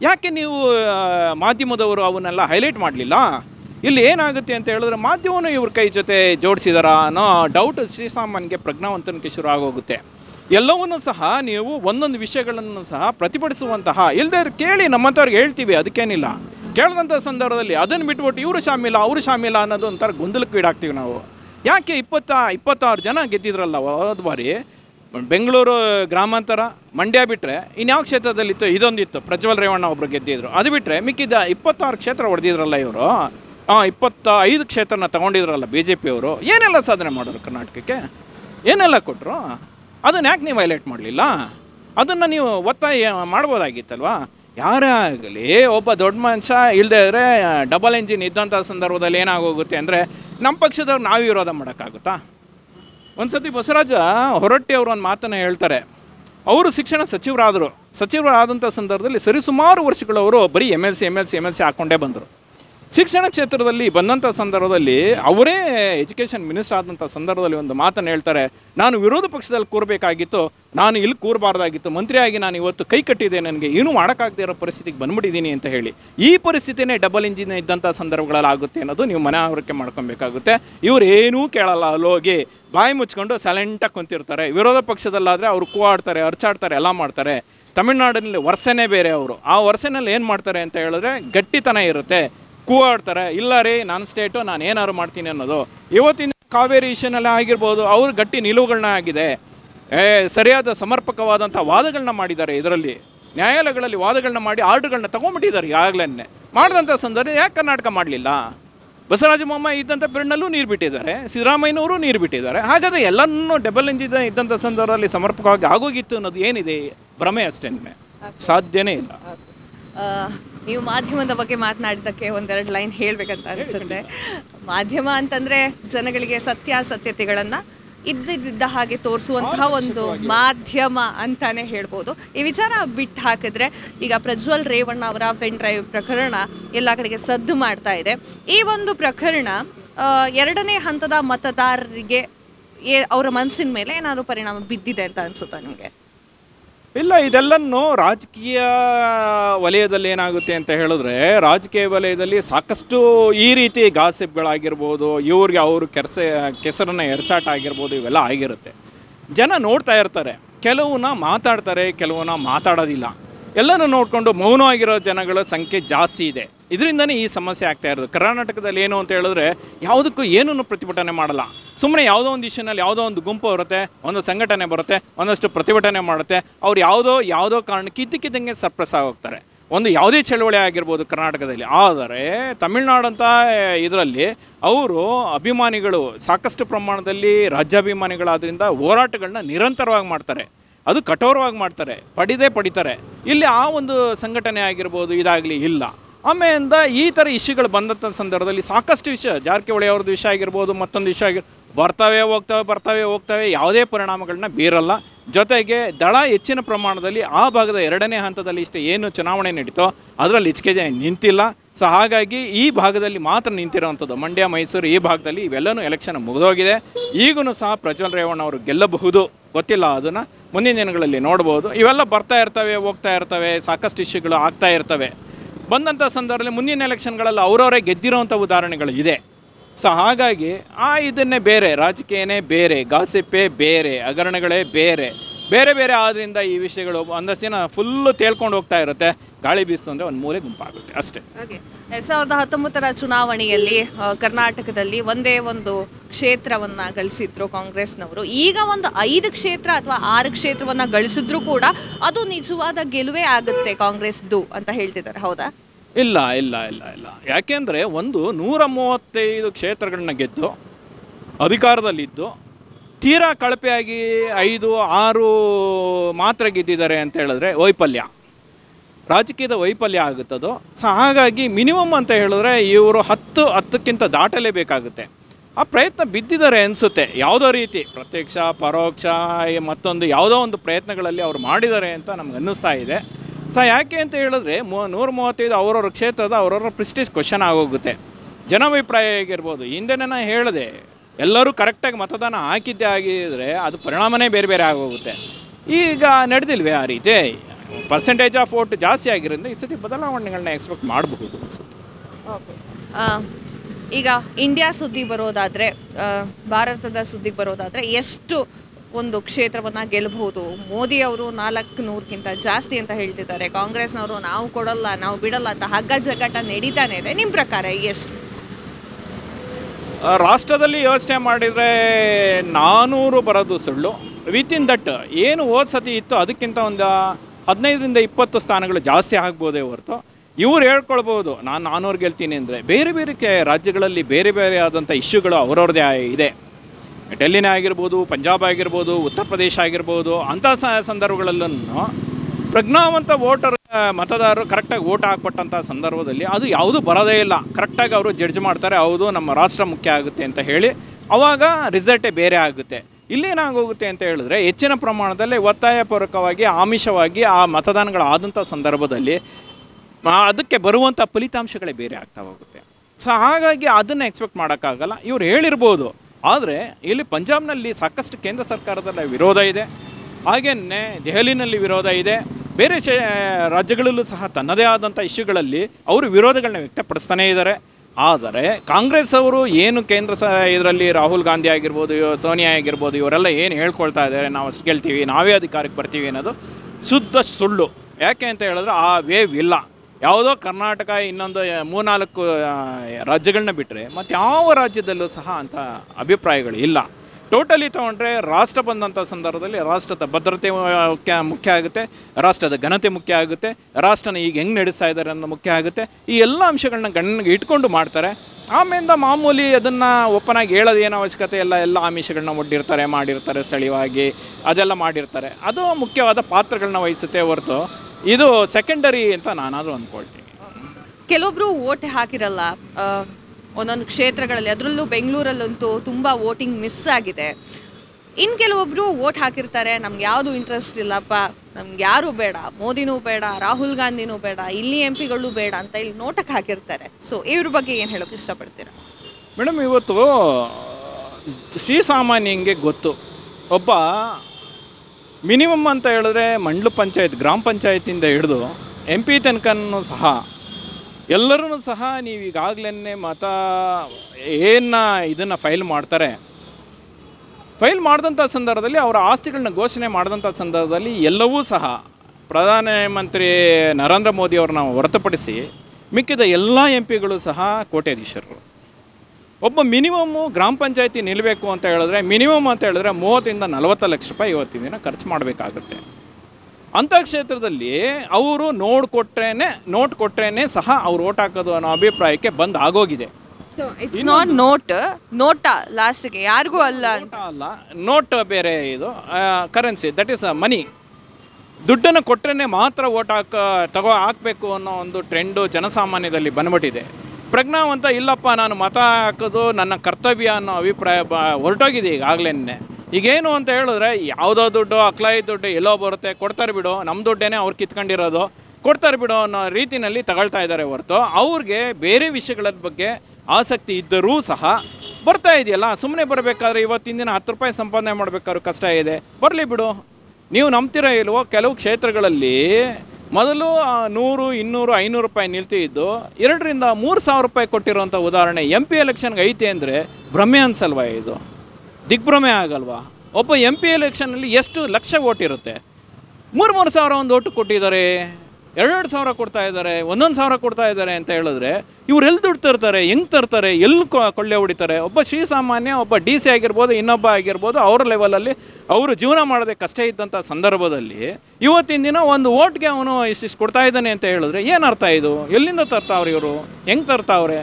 ಯಾಕೆ ನೀವು ಮಾಧ್ಯಮದವರು ಅವನ್ನೆಲ್ಲ ಹೈಲೈಟ್ ಮಾಡಲಿಲ್ಲ ಇಲ್ಲಿ ಏನಾಗುತ್ತೆ ಅಂತ ಹೇಳಿದ್ರೆ ಮಾಧ್ಯಮವೂ ಇವ್ರ ಕೈ ಜೊತೆ ಜೋಡಿಸಿದಾರ ಅನ್ನೋ ಡೌಟ್ ಶ್ರೀಸಾಮಾನ್ಗೆ ಪ್ರಜ್ಞಾವಂತನಿಗೆ ಶುರು ಆಗೋಗುತ್ತೆ ಎಲ್ಲವನ್ನೂ ಸಹ ನೀವು ಒಂದೊಂದು ವಿಷಯಗಳನ್ನು ಸಹ ಪ್ರತಿಭಟಿಸುವಂತಹ ಇಲ್ಲದೆ ಕೇಳಿ ನಮ್ಮಂಥವ್ರಿಗೆ ಹೇಳ್ತೀವಿ ಅದಕ್ಕೇನಿಲ್ಲ ಕೇಳಿದಂಥ ಸಂದರ್ಭದಲ್ಲಿ ಅದನ್ನು ಬಿಟ್ಬಿಟ್ಟು ಇವರು ಶಾಮಿಲ್ಲ ಅವರು ಶಾಮಿಲ್ಲ ಅನ್ನೋದು ಒಂಥರ ಗೊಂದಲಕ್ಕೀಡಾಗ್ತೀವಿ ನಾವು ಯಾಕೆ ಇಪ್ಪತ್ತ ಇಪ್ಪತ್ತಾರು ಜನ ಗೆದ್ದಿದ್ರಲ್ಲ ಹೋದ ಬಾರಿ ಬೆಂಗಳೂರು ಗ್ರಾಮಾಂತರ ಮಂಡ್ಯ ಬಿಟ್ಟರೆ ಇನ್ಯಾವ ಕ್ಷೇತ್ರದಲ್ಲಿತ್ತು ಇದೊಂದಿತ್ತು ಪ್ರಜ್ವಲ್ ರೇವಣ್ಣ ಒಬ್ಬರು ಗೆದ್ದಿದ್ರು ಅದು ಬಿಟ್ಟರೆ ಮಿಕ್ಕಿದ್ದ ಇಪ್ಪತ್ತಾರು ಕ್ಷೇತ್ರ ಹೊಡೆದಿದ್ರಲ್ಲ ಇವರು ಹಾಂ ಇಪ್ಪತ್ತ ಐದು ಕ್ಷೇತ್ರನ ತಗೊಂಡಿದ್ರಲ್ಲ ಬಿ ಜೆ ಅವರು ಏನೆಲ್ಲ ಸಾಧನೆ ಮಾಡೋರು ಕರ್ನಾಟಕಕ್ಕೆ ಏನೆಲ್ಲ ಕೊಟ್ಟರು ಅದನ್ನು ಯಾಕೆ ನೀವು ಹೈಲೈಟ್ ಮಾಡಲಿಲ್ಲ ಅದನ್ನು ನೀವು ಒತ್ತಾಯ ಮಾಡ್ಬೋದಾಗಿತ್ತಲ್ವಾ ಯಾರೇ ಆಗಲಿ ಒಬ್ಬ ದೊಡ್ಡ ಮನುಷ್ಯ ಇಲ್ಲದೇ ಇದ್ದರೆ ಡಬಲ್ ಇಂಜಿನ್ ಇದ್ದಂಥ ಸಂದರ್ಭದಲ್ಲಿ ಏನಾಗೋಗುತ್ತೆ ಅಂದರೆ ನಮ್ಮ ಪಕ್ಷದವ್ರು ನಾವು ವಿರೋಧ ಮಾಡೋಕ್ಕಾಗುತ್ತಾ ಒಂದು ಸತಿ ಬಸವರಾಜ ಅವರು ಒಂದು ಮಾತನ್ನು ಹೇಳ್ತಾರೆ ಅವರು ಶಿಕ್ಷಣ ಸಚಿವರಾದರು ಸಚಿವರಾದಂಥ ಸಂದರ್ಭದಲ್ಲಿ ಸರಿಸುಮಾರು ವರ್ಷಗಳವರು ಬರೀ M L C M L C M L C ಹಾಕ್ಕೊಂಡೇ ಬಂದರು ಶಿಕ್ಷಣ ಕ್ಷೇತ್ರದಲ್ಲಿ ಬಂದಂಥ ಸಂದರ್ಭದಲ್ಲಿ ಅವರೇ ಎಜುಕೇಷನ್ ಮಿನಿಸ್ಟರ್ ಆದಂಥ ಸಂದರ್ಭದಲ್ಲಿ ಒಂದು ಮಾತನ್ನು ಹೇಳ್ತಾರೆ ನಾನು ವಿರೋಧ ಪಕ್ಷದಲ್ಲಿ ಕೂರಬೇಕಾಗಿತ್ತು ನಾನು ಇಲ್ಲಿ ಕೂರಬಾರ್ದಾಗಿತ್ತು ಮಂತ್ರಿಯಾಗಿ ನಾನು ಇವತ್ತು ಕೈ ಕಟ್ಟಿದೆ ನನಗೆ ಏನು ಮಾಡೋಕ್ಕಾಗದೇ ಇರೋ ಪರಿಸ್ಥಿತಿಗೆ ಬಂದ್ಬಿಟ್ಟಿದ್ದೀನಿ ಅಂತ ಹೇಳಿ ಈ ಪರಿಸ್ಥಿತಿನೇ ಡಬಲ್ ಇಂಜಿನ್ ಇದ್ದಂಥ ಸಂದರ್ಭಗಳಲ್ಲಿ ಆಗುತ್ತೆ ಅನ್ನೋದು ನೀವು ಮನವರಿಕೆ ಮಾಡ್ಕೊಬೇಕಾಗುತ್ತೆ ಇವರೇನೂ ಏನೂ ಕೇಳಲ್ಲ ಅಲ್ಲೋಗಿ ಬಾಯಿ ಮುಚ್ಕೊಂಡು ಸೈಲೆಂಟಾಗಿ ಕುಂತಿರ್ತಾರೆ ವಿರೋಧ ಪಕ್ಷದಲ್ಲಾದರೆ ಅವರು ಕೂವಾಡ್ತಾರೆ ಅರ್ಚಾಡ್ತಾರೆ ಎಲ್ಲ ಮಾಡ್ತಾರೆ ತಮಿಳ್ನಾಡಿನಲ್ಲಿ ವರ್ಷನೇ ಬೇರೆ ಅವರು ಆ ವರ್ಷನಲ್ಲಿ ಏನು ಮಾಡ್ತಾರೆ ಅಂತ ಹೇಳಿದ್ರೆ ಗಟ್ಟಿತನ ಇರುತ್ತೆ ಕೂಗಾಡ್ತಾರೆ ಇಲ್ಲ ರೀ ನಾನು ಸ್ಟೇಟು ನಾನು ಏನಾದ್ರು ಮಾಡ್ತೀನಿ ಅನ್ನೋದು ಇವತ್ತಿನ ಕಾವೇರಿ ಇಶ್ಯೂನಲ್ಲಿ ಆಗಿರ್ಬೋದು ಅವ್ರು ಗಟ್ಟಿ ನಿಲುವುಗಳನ್ನ ಆಗಿದೆ ಸರಿಯಾದ ಸಮರ್ಪಕವಾದಂಥ ವಾದಗಳನ್ನ ಮಾಡಿದ್ದಾರೆ ಇದರಲ್ಲಿ ನ್ಯಾಯಾಲಯಗಳಲ್ಲಿ ವಾದಗಳನ್ನ ಮಾಡಿ ಆರ್ಡ್ಗಳನ್ನ ತೊಗೊಂಡ್ಬಿಟ್ಟಿದ್ದಾರೆ ಈಗಾಗಲೇ ಮಾಡಿದಂಥ ಸಂದರ್ಭ ಯಾಕೆ ಕರ್ನಾಟಕ ಮಾಡಲಿಲ್ಲ ಬಸವರಾಜ ಮೊಮ್ಮ ಇದ್ದಂಥ ಪೀರಿಯಡ್ನಲ್ಲೂ ನೀರು ಬಿಟ್ಟಿದ್ದಾರೆ ಸಿದ್ದರಾಮಯ್ಯನವರು ನೀರು ಬಿಟ್ಟಿದ್ದಾರೆ ಹಾಗಾದರೆ ಎಲ್ಲನೂ ಡಬಲ್ ಇಂಜಿನ್ ಇದ್ದಂಥ ಸಂದರ್ಭದಲ್ಲಿ ಸಮರ್ಪಕವಾಗಿ ಆಗೋಗಿತ್ತು ಅನ್ನೋದು ಏನಿದೆ ಭ್ರಮೆ ಅಷ್ಟೇ ಸಾಧ್ಯನೇ ಇಲ್ಲ ನೀವು ಮಾಧ್ಯಮದ ಬಗ್ಗೆ ಮಾತನಾಡಿದ್ದಕ್ಕೆ ಒಂದೆರಡು ಲೈನ್ ಹೇಳಬೇಕಂತ ಅನಿಸುತ್ತೆ ಮಾಧ್ಯಮ ಅಂತಂದ್ರೆ ಜನಗಳಿಗೆ ಸತ್ಯಾಸತ್ಯತೆಗಳನ್ನು ಇದ್ದಿದ್ದ ಹಾಗೆ ತೋರಿಸುವಂತಹ ಒಂದು ಮಾಧ್ಯಮ ಅಂತಾನೆ ಹೇಳ್ಬೋದು ಈ ವಿಚಾರ ಬಿಟ್ಟು ಹಾಕಿದ್ರೆ ಈಗ ಪ್ರಜ್ವಲ್ ರೇವಣ್ಣ ಅವರ ಪೆನ್ ಡ್ರೈವ್ ಪ್ರಕರಣ ಎಲ್ಲ ಕಡೆಗೆ ಸದ್ದು ಮಾಡ್ತಾ ಇದೆ ಈ ಒಂದು ಪ್ರಕರಣ ಎರಡನೇ ಹಂತದ ಮತದಾರರಿಗೆ ಅವರ ಮನಸ್ಸಿನ ಮೇಲೆ ಏನಾದರೂ ಪರಿಣಾಮ ಬಿದ್ದಿದೆ ಅಂತ ಅನ್ಸುತ್ತಾ ನಿಮಗೆ ಇಲ್ಲ ಇದೆಲ್ಲನ್ನು ರಾಜಕೀಯ ವಲಯದಲ್ಲಿ ಏನಾಗುತ್ತೆ ಅಂತ ಹೇಳಿದ್ರೆ ರಾಜಕೀಯ ವಲಯದಲ್ಲಿ ಸಾಕಷ್ಟು ಈ ರೀತಿ ಗಾಸಿಪ್ಗಳಾಗಿರ್ಬೋದು ಇವ್ರಿಗೆ ಅವ್ರ ಕೆರೆಸ ಕೆಸರನ್ನ ಎರಚಾಟ ಆಗಿರ್ಬೋದು ಇವೆಲ್ಲ ಆಗಿರುತ್ತೆ ಜನ ನೋಡ್ತಾ ಇರ್ತಾರೆ ಕೆಲವನ್ನ ಮಾತಾಡ್ತಾರೆ ಕೆಲವನ್ನ ಮಾತಾಡೋದಿಲ್ಲ ಎಲ್ಲನೂ ನೋಡಿಕೊಂಡು ಮೌನವಾಗಿರೋ ಜನಗಳ ಸಂಖ್ಯೆ ಜಾಸ್ತಿ ಇದೆ ಇದರಿಂದನೇ ಈ ಸಮಸ್ಯೆ ಆಗ್ತಾ ಇರೋದು ಕರ್ನಾಟಕದಲ್ಲಿ ಏನು ಅಂತ ಹೇಳಿದ್ರೆ ಯಾವುದಕ್ಕೂ ಏನೂ ಪ್ರತಿಭಟನೆ ಮಾಡಲ್ಲ ಸುಮ್ಮನೆ ಯಾವುದೋ ಒಂದು ಇಶ್ಯೂನಲ್ಲಿ ಯಾವುದೋ ಒಂದು ಗುಂಪು ಬರುತ್ತೆ ಒಂದು ಸಂಘಟನೆ ಬರುತ್ತೆ ಒಂದಷ್ಟು ಪ್ರತಿಭಟನೆ ಮಾಡುತ್ತೆ ಅವ್ರು ಯಾವುದೋ ಯಾವುದೋ ಕಾರಣಕ್ಕೆ ಇದ್ದಕ್ಕಿದ್ದಂಗೆ ಸರ್ಪ್ರೆಸ್ ಆಗೋಗ್ತಾರೆ ಒಂದು ಯಾವುದೇ ಚಳವಳಿ ಆಗಿರ್ಬೋದು ಕರ್ನಾಟಕದಲ್ಲಿ ಆದರೆ ಅಂತ ಇದರಲ್ಲಿ ಅವರು ಅಭಿಮಾನಿಗಳು ಸಾಕಷ್ಟು ಪ್ರಮಾಣದಲ್ಲಿ ರಾಜ್ಯಾಭಿಮಾನಿಗಳಾದ್ರಿಂದ ಹೋರಾಟಗಳನ್ನ ನಿರಂತರವಾಗಿ ಮಾಡ್ತಾರೆ ಅದು ಕಠೋರವಾಗಿ ಮಾಡ್ತಾರೆ ಪಡಿದೇ ಪಡಿತಾರೆ ಇಲ್ಲಿ ಆ ಒಂದು ಸಂಘಟನೆ ಆಗಿರ್ಬೋದು ಇದಾಗಲಿ ಇಲ್ಲ ಆಮೇಲಿಂದ ಈ ಥರ ಇಶ್ಯೂಗಳು ಬಂದಂಥ ಸಂದರ್ಭದಲ್ಲಿ ಸಾಕಷ್ಟು ವಿಷಯ ಜಾರಕಿಹೊಳಿ ಅವ್ರದ್ದು ವಿಷಯ ಆಗಿರ್ಬೋದು ಮತ್ತೊಂದು ವಿಷಯ ಆಗಿರ್ ಬರ್ತವೆ ಹೋಗ್ತವೆ ಬರ್ತವೆ ಹೋಗ್ತವೆ ಯಾವುದೇ ಪರಿಣಾಮಗಳನ್ನ ಬೀರಲ್ಲ ಜೊತೆಗೆ ದಳ ಹೆಚ್ಚಿನ ಪ್ರಮಾಣದಲ್ಲಿ ಆ ಭಾಗದ ಎರಡನೇ ಹಂತದಲ್ಲಿ ಇಷ್ಟೇ ಏನು ಚುನಾವಣೆ ನಡೀತೋ ಅದರಲ್ಲಿ ಹೆಚ್ಚಿಗೆ ನಿಂತಿಲ್ಲ ಸೊ ಹಾಗಾಗಿ ಈ ಭಾಗದಲ್ಲಿ ಮಾತ್ರ ನಿಂತಿರುವಂಥದ್ದು ಮಂಡ್ಯ ಮೈಸೂರು ಈ ಭಾಗದಲ್ಲಿ ಇವೆಲ್ಲನೂ ಎಲೆಕ್ಷನ್ ಮುಗಿದೋಗಿದೆ ಈಗೂ ಸಹ ಪ್ರಜ್ವಲ್ ರೇವಣ್ಣ ಅವರು ಗೆಲ್ಲಬಹುದು ಗೊತ್ತಿಲ್ಲ ಅದನ್ನು ಮುಂದಿನ ದಿನಗಳಲ್ಲಿ ನೋಡ್ಬೋದು ಇವೆಲ್ಲ ಬರ್ತಾ ಇರ್ತವೆ ಹೋಗ್ತಾ ಇರ್ತವೆ ಸಾಕಷ್ಟು ಇಶ್ಯೂಗಳು ಆಗ್ತಾ ಇರ್ತವೆ ಬಂದಂಥ ಸಂದರ್ಭದಲ್ಲಿ ಮುಂದಿನ ಎಲೆಕ್ಷನ್ಗಳಲ್ಲಿ ಅವರವರೇ ಗೆದ್ದಿರೋವಂಥ ಉದಾಹರಣೆಗಳು ಇದೆ ಸೊ ಹಾಗಾಗಿ ಆ ಇದನ್ನೇ ಬೇರೆ ರಾಜಕೀಯನೇ ಬೇರೆ ಗಾಸಿಪ್ಪೇ ಬೇರೆ ಹಗರಣಗಳೇ ಬೇರೆ ಬೇರೆ ಬೇರೆ ಆದ್ರಿಂದ ಈ ವಿಷಯಗಳು ಅಂದಸ್ತಿನ ಫುಲ್ ಫುಲ್ಲು ತೇಲ್ಕೊಂಡು ಹೋಗ್ತಾ ಇರುತ್ತೆ ಗಾಳಿ ಬೀಸು ಅಂದ್ರೆ ಒಂದು ಮೂಲೆ ಗುಂಪಾಗುತ್ತೆ ಅಷ್ಟೇ ಎರಡು ಸಾವಿರದ ಹತ್ತೊಂಬತ್ತರ ಚುನಾವಣೆಯಲ್ಲಿ ಕರ್ನಾಟಕದಲ್ಲಿ ಒಂದೇ ಒಂದು ಕ್ಷೇತ್ರವನ್ನ ಗಳಿಸಿದ್ರು ಕಾಂಗ್ರೆಸ್ನವರು ಈಗ ಒಂದು ಐದು ಕ್ಷೇತ್ರ ಅಥವಾ ಆರು ಕ್ಷೇತ್ರವನ್ನ ಗಳಿಸಿದ್ರು ಕೂಡ ಅದು ನಿಜವಾದ ಗೆಲುವೇ ಆಗುತ್ತೆ ಕಾಂಗ್ರೆಸ್ದು ಅಂತ ಹೇಳ್ತಿದ್ದಾರೆ ಹೌದಾ ಇಲ್ಲ ಇಲ್ಲ ಇಲ್ಲ ಇಲ್ಲ ಯಾಕೆಂದ್ರೆ ಒಂದು ನೂರ ಮೂವತ್ತೈದು ಕ್ಷೇತ್ರಗಳನ್ನ ಗೆದ್ದು ಅಧಿಕಾರದಲ್ಲಿದ್ದು ತೀರಾ ಕಳಪೆಯಾಗಿ ಐದು ಆರು ಮಾತ್ರ ಗೆದ್ದಿದ್ದಾರೆ ಅಂತ ಹೇಳಿದ್ರೆ ವೈಫಲ್ಯ ರಾಜಕೀಯದ ವೈಫಲ್ಯ ಆಗುತ್ತದು ಸೊ ಹಾಗಾಗಿ ಮಿನಿಮಮ್ ಅಂತ ಹೇಳಿದ್ರೆ ಇವರು ಹತ್ತು ಹತ್ತಕ್ಕಿಂತ ದಾಟಲೇಬೇಕಾಗುತ್ತೆ ಆ ಪ್ರಯತ್ನ ಬಿದ್ದಿದ್ದಾರೆ ಅನಿಸುತ್ತೆ ಯಾವುದೋ ರೀತಿ ಪ್ರತ್ಯಕ್ಷ ಪರೋಕ್ಷ ಮತ್ತೊಂದು ಯಾವುದೋ ಒಂದು ಪ್ರಯತ್ನಗಳಲ್ಲಿ ಅವರು ಮಾಡಿದ್ದಾರೆ ಅಂತ ನಮ್ಗೆ ಅನ್ನಿಸ್ತಾ ಇದೆ ಸೊ ಯಾಕೆ ಅಂತ ಹೇಳಿದ್ರೆ ಮೂ ನೂರ ಮೂವತ್ತೈದು ಅವರವ್ರ ಕ್ಷೇತ್ರದ ಅವರವರ ಪ್ರಿಸ್ಟೀಸ್ ಕ್ವಶನ್ ಆಗೋಗುತ್ತೆ ಜನಾಭಿಪ್ರಾಯ ಹೇಗಿರ್ಬೋದು ಹಿಂದೆನೇ ಹೇಳಿದೆ ಎಲ್ಲರೂ ಕರೆಕ್ಟಾಗಿ ಮತದಾನ ಹಾಕಿದ್ದೆ ಆಗಿದ್ರೆ ಅದು ಪರಿಣಾಮನೇ ಬೇರೆ ಬೇರೆ ಆಗೋಗುತ್ತೆ ಈಗ ನಡೆದಿಲ್ವೇ ಆ ರೀತಿ ಪರ್ಸೆಂಟೇಜ್ ಆಫ್ ವೋಟ್ ಜಾಸ್ತಿ ಆಗಿರೋದ್ರಿಂದ ಈ ಸತಿ ಬದಲಾವಣೆಗಳನ್ನ ಎಕ್ಸ್ಪೆಕ್ಟ್ ಮಾಡಬಹುದು ಈಗ ಇಂಡಿಯಾ ಸುದ್ದಿ ಬರೋದಾದರೆ ಭಾರತದ ಸುದ್ದಿ ಬರೋದಾದರೆ ಎಷ್ಟು ಒಂದು ಕ್ಷೇತ್ರವನ್ನು ಗೆಲ್ಲಬಹುದು ಮೋದಿ ಅವರು ನಾಲ್ಕು ನೂರಕ್ಕಿಂತ ಜಾಸ್ತಿ ಅಂತ ಹೇಳ್ತಿದ್ದಾರೆ ಕಾಂಗ್ರೆಸ್ನವರು ನಾವು ಕೊಡಲ್ಲ ನಾವು ಬಿಡಲ್ಲ ಅಂತ ಹಗ್ಗ ಜಗ್ಗಾಟ ನಡೀತಾನೆ ಇದೆ ನಿಮ್ಮ ಪ್ರಕಾರ ಎಷ್ಟು ರಾಷ್ಟ್ರದಲ್ಲಿ ಯೋಚನೆ ಮಾಡಿದರೆ ನಾನೂರು ಬರೋದು ಸುಳ್ಳು ಇನ್ ದಟ್ ಏನು ಹೋದ ಸತಿ ಇತ್ತು ಅದಕ್ಕಿಂತ ಒಂದು ಹದಿನೈದರಿಂದ ಇಪ್ಪತ್ತು ಸ್ಥಾನಗಳು ಜಾಸ್ತಿ ಆಗ್ಬೋದೇ ಹೊರತು ಇವ್ರು ಹೇಳ್ಕೊಳ್ಬೋದು ನಾನು ನಾನೂರು ಗೆಲ್ತೀನಿ ಅಂದರೆ ಬೇರೆ ಬೇರೆ ರಾಜ್ಯಗಳಲ್ಲಿ ಬೇರೆ ಬೇರೆ ಆದಂಥ ಇಶ್ಯೂಗಳು ಅವರವ್ರದ್ದೇ ಇದೆ ಡೆಲ್ಲಿನೇ ಆಗಿರ್ಬೋದು ಪಂಜಾಬ್ ಆಗಿರ್ಬೋದು ಉತ್ತರ ಪ್ರದೇಶ ಆಗಿರ್ಬೋದು ಅಂಥ ಸಂದರ್ಭಗಳಲ್ಲೂ ಪ್ರಜ್ಞಾವಂತ ವೋಟರ್ ಮತದಾರರು ಕರೆಕ್ಟಾಗಿ ಓಟ್ ಹಾಕ್ಬಿಟ್ಟಂಥ ಸಂದರ್ಭದಲ್ಲಿ ಅದು ಯಾವುದು ಬರೋದೇ ಇಲ್ಲ ಕರೆಕ್ಟಾಗಿ ಅವರು ಜಡ್ಜ್ ಮಾಡ್ತಾರೆ ಹೌದು ನಮ್ಮ ರಾಷ್ಟ್ರ ಮುಖ್ಯ ಆಗುತ್ತೆ ಅಂತ ಹೇಳಿ ಅವಾಗ ರಿಸಲ್ಟೇ ಬೇರೆ ಆಗುತ್ತೆ ಇಲ್ಲೇನಾಗೋಗುತ್ತೆ ಅಂತ ಹೇಳಿದ್ರೆ ಹೆಚ್ಚಿನ ಪ್ರಮಾಣದಲ್ಲಿ ಒತ್ತಾಯಪೂರ್ವಕವಾಗಿ ಆಮಿಷವಾಗಿ ಆ ಮತದಾನಗಳಾದಂಥ ಸಂದರ್ಭದಲ್ಲಿ ಅದಕ್ಕೆ ಬರುವಂಥ ಫಲಿತಾಂಶಗಳೇ ಬೇರೆ ಆಗ್ತಾ ಹೋಗುತ್ತೆ ಸೊ ಹಾಗಾಗಿ ಅದನ್ನು ಎಕ್ಸ್ಪೆಕ್ಟ್ ಮಾಡೋಕ್ಕಾಗಲ್ಲ ಇವರು ಹೇಳಿರ್ಬೋದು ಆದರೆ ಇಲ್ಲಿ ಪಂಜಾಬ್ನಲ್ಲಿ ಸಾಕಷ್ಟು ಕೇಂದ್ರ ಸರ್ಕಾರದಲ್ಲಿ ವಿರೋಧ ಇದೆ ಹಾಗೆಯೇ ದೆಹಲಿನಲ್ಲಿ ವಿರೋಧ ಇದೆ ಬೇರೆ ಶ ರಾಜ್ಯಗಳಲ್ಲೂ ಸಹ ತನ್ನದೇ ಆದಂಥ ಇಶ್ಯೂಗಳಲ್ಲಿ ಅವರು ವಿರೋಧಗಳನ್ನ ವ್ಯಕ್ತಪಡಿಸ್ತಾನೇ ಇದ್ದಾರೆ ಆದರೆ ಕಾಂಗ್ರೆಸ್ ಅವರು ಏನು ಕೇಂದ್ರ ಸ ಇದರಲ್ಲಿ ರಾಹುಲ್ ಗಾಂಧಿ ಆಗಿರ್ಬೋದು ಸೋನಿಯಾ ಆಗಿರ್ಬೋದು ಇವರೆಲ್ಲ ಏನು ಹೇಳ್ಕೊಳ್ತಾ ಇದ್ದಾರೆ ನಾವು ಅಷ್ಟು ಗೆಲ್ತೀವಿ ನಾವೇ ಅಧಿಕಾರಕ್ಕೆ ಬರ್ತೀವಿ ಅನ್ನೋದು ಶುದ್ಧ ಸುಳ್ಳು ಯಾಕೆ ಅಂತ ಹೇಳಿದ್ರೆ ಆ ವೇವ್ ಇಲ್ಲ ಯಾವುದೋ ಕರ್ನಾಟಕ ಇನ್ನೊಂದು ಮೂರ್ನಾಲ್ಕು ರಾಜ್ಯಗಳನ್ನ ಬಿಟ್ಟರೆ ಮತ್ತು ಯಾವ ರಾಜ್ಯದಲ್ಲೂ ಸಹ ಅಂಥ ಅಭಿಪ್ರಾಯಗಳು ಇಲ್ಲ ಟೋಟಲಿ ತೊಗೊಂಡ್ರೆ ರಾಷ್ಟ್ರ ಬಂದಂಥ ಸಂದರ್ಭದಲ್ಲಿ ರಾಷ್ಟ್ರದ ಭದ್ರತೆ ಮುಖ್ಯ ಮುಖ್ಯ ಆಗುತ್ತೆ ರಾಷ್ಟ್ರದ ಘನತೆ ಮುಖ್ಯ ಆಗುತ್ತೆ ರಾಷ್ಟ್ರನ ಈಗ ಹೆಂಗೆ ನಡೆಸ್ತಾ ಇದ್ದಾರೆ ಅನ್ನೋ ಮುಖ್ಯ ಆಗುತ್ತೆ ಈ ಎಲ್ಲ ಅಂಶಗಳನ್ನ ಗಣ್ಣಿಗೆ ಇಟ್ಕೊಂಡು ಮಾಡ್ತಾರೆ ಆಮೇಲಿಂದ ಮಾಮೂಲಿ ಅದನ್ನು ಓಪನ್ ಆಗಿ ಹೇಳೋದು ಏನು ಅವಶ್ಯಕತೆ ಎಲ್ಲ ಎಲ್ಲ ಆಮಿಷಗಳನ್ನ ಒಡ್ಡಿರ್ತಾರೆ ಮಾಡಿರ್ತಾರೆ ಸ್ಥಳೀಯವಾಗಿ ಅದೆಲ್ಲ ಮಾಡಿರ್ತಾರೆ ಅದು ಮುಖ್ಯವಾದ ಪಾತ್ರಗಳನ್ನ ವಹಿಸುತ್ತೆ ಹೊರತು ಇದು ಸೆಕೆಂಡರಿ ಅಂತ ನಾನಾದರೂ ಅಂದ್ಕೊಳ್ತೀನಿ ಕೆಲವೊಬ್ರು ಓಟ್ ಹಾಕಿರಲ್ಲ ಒಂದೊಂದು ಕ್ಷೇತ್ರಗಳಲ್ಲಿ ಅದರಲ್ಲೂ ಬೆಂಗಳೂರಲ್ಲಂತೂ ತುಂಬ ವೋಟಿಂಗ್ ಮಿಸ್ ಆಗಿದೆ ಇನ್ನು ಕೆಲವೊಬ್ಬರು ವೋಟ್ ಹಾಕಿರ್ತಾರೆ ನಮ್ಗೆ ಯಾವುದು ಇಂಟ್ರೆಸ್ಟ್ ಇಲ್ಲಪ್ಪ ನಮ್ಗೆ ಯಾರು ಬೇಡ ಮೋದಿನೂ ಬೇಡ ರಾಹುಲ್ ಗಾಂಧಿನೂ ಬೇಡ ಇಲ್ಲಿ ಎಂ ಪಿಗಳು ಬೇಡ ಅಂತ ಇಲ್ಲಿ ನೋಟಕ್ಕೆ ಹಾಕಿರ್ತಾರೆ ಸೊ ಇವ್ರ ಬಗ್ಗೆ ಏನು ಹೇಳೋಕೆ ಇಷ್ಟಪಡ್ತೀರಾ ಮೇಡಮ್ ಇವತ್ತು ಶ್ರೀಸಾಮಾನ್ಯಂಗೆ ಗೊತ್ತು ಒಬ್ಬ ಮಿನಿಮಮ್ ಅಂತ ಹೇಳಿದ್ರೆ ಮಂಡ್ಲು ಪಂಚಾಯತ್ ಗ್ರಾಮ ಪಂಚಾಯತಿಂದ ಹಿಡಿದು ಎಂ ಪಿ ತನಕನೂ ಸಹ ಎಲ್ಲರೂ ಸಹ ನೀವು ಈಗಾಗಲೇ ಮತ ಏನು ಇದನ್ನು ಫೈಲ್ ಮಾಡ್ತಾರೆ ಫೈಲ್ ಮಾಡಿದಂಥ ಸಂದರ್ಭದಲ್ಲಿ ಅವರ ಆಸ್ತಿಗಳನ್ನ ಘೋಷಣೆ ಮಾಡಿದಂಥ ಸಂದರ್ಭದಲ್ಲಿ ಎಲ್ಲವೂ ಸಹ ಪ್ರಧಾನಮಂತ್ರಿ ನರೇಂದ್ರ ಮೋದಿ ಅವ್ರನ್ನ ಹೊರತುಪಡಿಸಿ ಮಿಕ್ಕಿದ ಎಲ್ಲ ಎಂ ಪಿಗಳು ಸಹ ಕೋಟ್ಯಾಧೀಶರು ಒಬ್ಬ ಮಿನಿಮಮ್ಮು ಗ್ರಾಮ ಪಂಚಾಯಿತಿ ನಿಲ್ಲಬೇಕು ಅಂತ ಹೇಳಿದ್ರೆ ಮಿನಿಮಮ್ ಅಂತ ಹೇಳಿದ್ರೆ ಮೂವತ್ತರಿಂದ ನಲವತ್ತು ಲಕ್ಷ ರೂಪಾಯಿ ಇವತ್ತಿನ ದಿನ ಖರ್ಚು ಮಾಡಬೇಕಾಗುತ್ತೆ ಅಂಥ ಕ್ಷೇತ್ರದಲ್ಲಿ ಅವರು ನೋಡ್ ಕೊಟ್ರೇನೆ ನೋಟ್ ಕೊಟ್ರೇನೆ ಸಹ ಅವ್ರು ಓಟ್ ಹಾಕೋದು ಅನ್ನೋ ಅಭಿಪ್ರಾಯಕ್ಕೆ ಬಂದ್ ಆಗೋಗಿದೆ ನೋಟ್ ನೋಟ ಲಾಸ್ಟ್ಗೆ ಯಾರಿಗೂ ಅಲ್ಲ ಅಲ್ಲ ನೋಟ್ ಬೇರೆ ಇದು ಕರೆನ್ಸಿ ದಟ್ ಇಸ್ ಮನಿ ದುಡ್ಡನ್ನು ಕೊಟ್ರೇನೆ ಮಾತ್ರ ಓಟ್ ಹಾಕ ತಗೋ ಹಾಕಬೇಕು ಅನ್ನೋ ಒಂದು ಟ್ರೆಂಡು ಜನಸಾಮಾನ್ಯದಲ್ಲಿ ಬಂದ್ಬಿಟ್ಟಿದೆ ಪ್ರಜ್ಞಾವಂತ ಇಲ್ಲಪ್ಪ ನಾನು ಮತ ಹಾಕೋದು ನನ್ನ ಕರ್ತವ್ಯ ಅನ್ನೋ ಅಭಿಪ್ರಾಯ ಬ ಹೊರಟೋಗಿದೆ ಈಗಾಗಲೇ ಈಗೇನು ಅಂತ ಹೇಳಿದ್ರೆ ಯಾವುದೋ ದುಡ್ಡು ಅಕ್ಲಾಯಿ ದುಡ್ಡು ಎಲ್ಲೋ ಬರುತ್ತೆ ಕೊಡ್ತಾರೆ ಬಿಡು ನಮ್ಮ ದುಡ್ಡೇನೆ ಅವ್ರು ಕಿತ್ಕೊಂಡಿರೋದು ಕೊಡ್ತಾರೆ ಬಿಡು ಅನ್ನೋ ರೀತಿಯಲ್ಲಿ ತಗೊಳ್ತಾ ಇದ್ದಾರೆ ಹೊರತು ಅವ್ರಿಗೆ ಬೇರೆ ವಿಷಯಗಳ ಬಗ್ಗೆ ಆಸಕ್ತಿ ಇದ್ದರೂ ಸಹ ಬರ್ತಾ ಇದೆಯಲ್ಲ ಸುಮ್ಮನೆ ಬರಬೇಕಾದ್ರೆ ಇವತ್ತಿನ ದಿನ ಹತ್ತು ರೂಪಾಯಿ ಸಂಪಾದನೆ ಮಾಡಬೇಕಾದ್ರೂ ಕಷ್ಟ ಇದೆ ಬರಲಿ ಬಿಡು ನೀವು ನಂಬ್ತಿರೋ ಇಲ್ವೋ ಕೆಲವು ಕ್ಷೇತ್ರಗಳಲ್ಲಿ ಮೊದಲು ನೂರು ಇನ್ನೂರು ಐನೂರು ರೂಪಾಯಿ ನಿಲ್ತಿದ್ದು ಎರಡರಿಂದ ಮೂರು ಸಾವಿರ ರೂಪಾಯಿ ಕೊಟ್ಟಿರುವಂಥ ಉದಾಹರಣೆ ಎಂ ಪಿ ಎಲೆಕ್ಷನ್ಗೆ ಐತೆ ಅಂದರೆ ಭ್ರಮೆ ಅನ್ಸಲ್ವ ಇದು ದಿಗ್ಭ್ರಮೆ ಆಗಲ್ವಾ ಒಬ್ಬ ಎಂ ಪಿ ಎಲೆಕ್ಷನಲ್ಲಿ ಎಷ್ಟು ಲಕ್ಷ ಓಟ್ ಇರುತ್ತೆ ಮೂರು ಮೂರು ಸಾವಿರ ಒಂದು ಓಟು ಕೊಟ್ಟಿದ್ದಾರೆ ಎರಡೆರಡು ಸಾವಿರ ಕೊಡ್ತಾ ಇದ್ದಾರೆ ಒಂದೊಂದು ಸಾವಿರ ಕೊಡ್ತಾ ಇದ್ದಾರೆ ಅಂತ ಹೇಳಿದ್ರೆ ಇವ್ರು ಎಲ್ಲಿ ದುಡ್ಡು ತರ್ತಾರೆ ಹೆಂಗೆ ತರ್ತಾರೆ ಎಲ್ಲಿ ಕೊಳ್ಳೆ ಹೊಡಿತಾರೆ ಒಬ್ಬ ಶ್ರೀಸಾಮಾನ್ಯ ಒಬ್ಬ ಡಿ ಸಿ ಆಗಿರ್ಬೋದು ಇನ್ನೊಬ್ಬ ಆಗಿರ್ಬೋದು ಅವ್ರ ಲೆವೆಲಲ್ಲಿ ಅವರು ಜೀವನ ಮಾಡೋದೇ ಕಷ್ಟ ಇದ್ದಂಥ ಸಂದರ್ಭದಲ್ಲಿ ಇವತ್ತಿನ ದಿನ ಒಂದು ಓಟ್ಗೆ ಅವನು ಇಷ್ಟಿಷ್ಟು ಕೊಡ್ತಾ ಇದ್ದಾನೆ ಅಂತ ಹೇಳಿದ್ರೆ ಏನು ಅರ್ಥ ಇದು ಎಲ್ಲಿಂದ ತರ್ತಾವ್ರೆ ಇವರು ಹೆಂಗೆ ತರ್ತಾವ್ರೆ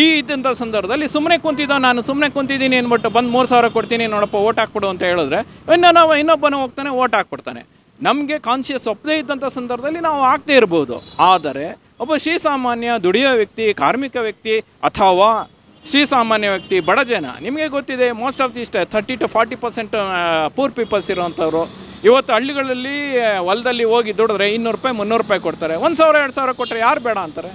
ಈ ಇದ್ದಂಥ ಸಂದರ್ಭದಲ್ಲಿ ಸುಮ್ಮನೆ ಕುಂತಿದ್ದ ನಾನು ಸುಮ್ಮನೆ ಕುಂತಿದ್ದೀನಿ ಅಂದ್ಬಿಟ್ಟು ಬಂದು ಮೂರು ಸಾವಿರ ಕೊಡ್ತೀನಿ ನೋಡಪ್ಪ ಓಟ್ ಹಾಕ್ಬಿಡು ಅಂತ ಹೇಳಿದ್ರೆ ಇನ್ನು ನಾವು ಇನ್ನೊಬ್ಬನ ಹೋಗ್ತಾನೆ ಓಟ್ ಹಾಕ್ಬಿಡ್ತಾನೆ ನಮಗೆ ಕಾನ್ಷಿಯಸ್ ಒಪ್ಪದೇ ಇದ್ದಂಥ ಸಂದರ್ಭದಲ್ಲಿ ನಾವು ಆಗ್ತೇ ಇರ್ಬೋದು ಆದರೆ ಒಬ್ಬ ಶ್ರೀಸಾಮಾನ್ಯ ದುಡಿಯೋ ವ್ಯಕ್ತಿ ಕಾರ್ಮಿಕ ವ್ಯಕ್ತಿ ಅಥವಾ ಶ್ರೀಸಾಮಾನ್ಯ ವ್ಯಕ್ತಿ ಬಡ ಜನ ನಿಮಗೆ ಗೊತ್ತಿದೆ ಮೋಸ್ಟ್ ಆಫ್ ದಿ ಇಷ್ಟ thirty to forty percent poor peoples ಇರೋವಂಥವ್ರು ಇವತ್ತು ಹಳ್ಳಿಗಳಲ್ಲಿ ಹೊಲದಲ್ಲಿ ಹೋಗಿ ದುಡಿದ್ರೆ ಇನ್ನೂರು ರೂಪಾಯಿ ಮುನ್ನೂರು ರೂಪಾಯಿ ಕೊಡ್ತಾರೆ ಒಂದು ಸಾವಿರ ಎರಡು ಸಾವಿರ ಕೊಟ್ಟರೆ ಯಾರು ಬೇಡ ಅಂತಾರೆ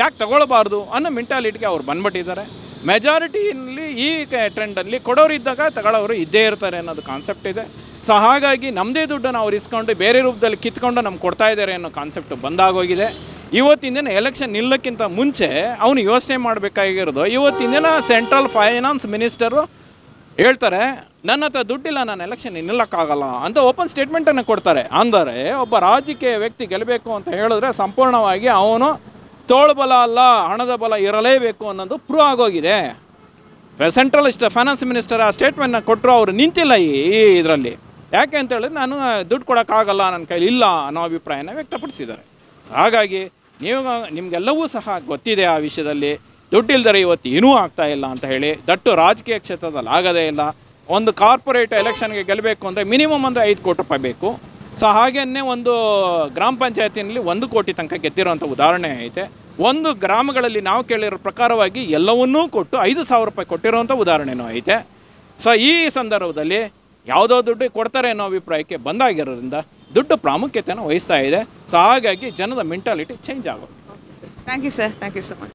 ಯಾಕೆ ತಗೊಳ್ಬಾರ್ದು ಅನ್ನೋ ಮೆಂಟಾಲಿಟಿಗೆ ಅವ್ರು ಬಂದ್ಬಿಟ್ಟಿದ್ದಾರೆ ಮೆಜಾರಿಟಿಯಲ್ಲಿ ಈ ಟ್ರೆಂಡಲ್ಲಿ ಇದ್ದಾಗ ತಗೊಳ್ಳೋರು ಇದ್ದೇ ಇರ್ತಾರೆ ಅನ್ನೋದು ಕಾನ್ಸೆಪ್ಟ್ ಇದೆ ಸೊ ಹಾಗಾಗಿ ನಮ್ಮದೇ ದುಡ್ಡನ್ನು ಅವ್ರು ಇಸ್ಕೊಂಡು ಬೇರೆ ರೂಪದಲ್ಲಿ ಕಿತ್ಕೊಂಡು ನಮ್ಗೆ ಕೊಡ್ತಾ ಇದ್ದಾರೆ ಅನ್ನೋ ಕಾನ್ಸೆಪ್ಟ್ ಬಂದಾಗೋಗಿದೆ ಇವತ್ತಿನ ದಿನ ಎಲೆಕ್ಷನ್ ನಿಲ್ಲಕ್ಕಿಂತ ಮುಂಚೆ ಅವನು ಯೋಚನೆ ಮಾಡಬೇಕಾಗಿರೋದು ಇವತ್ತಿನ ದಿನ ಸೆಂಟ್ರಲ್ ಫೈನಾನ್ಸ್ ಮಿನಿಸ್ಟರು ಹೇಳ್ತಾರೆ ನನ್ನ ಹತ್ರ ದುಡ್ಡಿಲ್ಲ ನಾನು ಎಲೆಕ್ಷನ್ ನಿಲ್ಲಕ್ಕಾಗಲ್ಲ ಅಂತ ಓಪನ್ ಸ್ಟೇಟ್ಮೆಂಟನ್ನು ಕೊಡ್ತಾರೆ ಅಂದರೆ ಒಬ್ಬ ರಾಜಕೀಯ ವ್ಯಕ್ತಿ ಗೆಲ್ಲಬೇಕು ಅಂತ ಹೇಳಿದ್ರೆ ಸಂಪೂರ್ಣವಾಗಿ ಅವನು ಬಲ ಅಲ್ಲ ಹಣದ ಬಲ ಇರಲೇಬೇಕು ಅನ್ನೋದು ಪ್ರೂವ್ ಆಗೋಗಿದೆ ಸೆಂಟ್ರಲ್ ಇಷ್ಟ ಫೈನಾನ್ಸ್ ಮಿನಿಸ್ಟರ್ ಆ ಸ್ಟೇಟ್ಮೆಂಟ್ನ ಕೊಟ್ಟರು ಅವರು ನಿಂತಿಲ್ಲ ಈ ಇದರಲ್ಲಿ ಯಾಕೆ ಅಂತ ಹೇಳಿದ್ರೆ ನಾನು ದುಡ್ಡು ಕೊಡೋಕ್ಕಾಗಲ್ಲ ನನ್ನ ಕೈಲಿ ಇಲ್ಲ ಅನ್ನೋ ಅಭಿಪ್ರಾಯನ ವ್ಯಕ್ತಪಡಿಸಿದ್ದಾರೆ ಹಾಗಾಗಿ ನೀವು ನಿಮಗೆಲ್ಲವೂ ಸಹ ಗೊತ್ತಿದೆ ಆ ವಿಷಯದಲ್ಲಿ ದುಡ್ಡಿಲ್ದರೆ ಇವತ್ತು ಏನೂ ಆಗ್ತಾ ಇಲ್ಲ ಅಂತ ಹೇಳಿ ದಟ್ಟು ರಾಜಕೀಯ ಕ್ಷೇತ್ರದಲ್ಲಿ ಆಗೋದೇ ಇಲ್ಲ ಒಂದು ಕಾರ್ಪೊರೇಟ್ ಎಲೆಕ್ಷನ್ಗೆ ಗೆಲ್ಲಬೇಕು ಅಂದರೆ ಮಿನಿಮಮ್ ಅಂದರೆ ಐದು ಕೋಟಿ ರೂಪಾಯಿ ಬೇಕು ಸೊ ಹಾಗೆಯೇ ಒಂದು ಗ್ರಾಮ ಪಂಚಾಯತಿನಲ್ಲಿ ಒಂದು ಕೋಟಿ ತನಕ ಗೆದ್ದಿರುವಂಥ ಉದಾಹರಣೆ ಐತೆ ಒಂದು ಗ್ರಾಮಗಳಲ್ಲಿ ನಾವು ಕೇಳಿರೋ ಪ್ರಕಾರವಾಗಿ ಎಲ್ಲವನ್ನೂ ಕೊಟ್ಟು ಐದು ಸಾವಿರ ರೂಪಾಯಿ ಕೊಟ್ಟಿರೋವಂಥ ಉದಾಹರಣೆನೂ ಐತೆ ಸೊ ಈ ಸಂದರ್ಭದಲ್ಲಿ ಯಾವುದೋ ದುಡ್ಡು ಕೊಡ್ತಾರೆ ಅನ್ನೋ ಅಭಿಪ್ರಾಯಕ್ಕೆ ಬಂದಾಗಿರೋದ್ರಿಂದ ದುಡ್ಡು ಪ್ರಾಮುಖ್ಯತೆಯನ್ನು ವಹಿಸ್ತಾ ಇದೆ ಸೊ ಹಾಗಾಗಿ ಜನದ ಮೆಂಟಾಲಿಟಿ ಚೇಂಜ್ ಆಗೋದು thank you sir thank you so much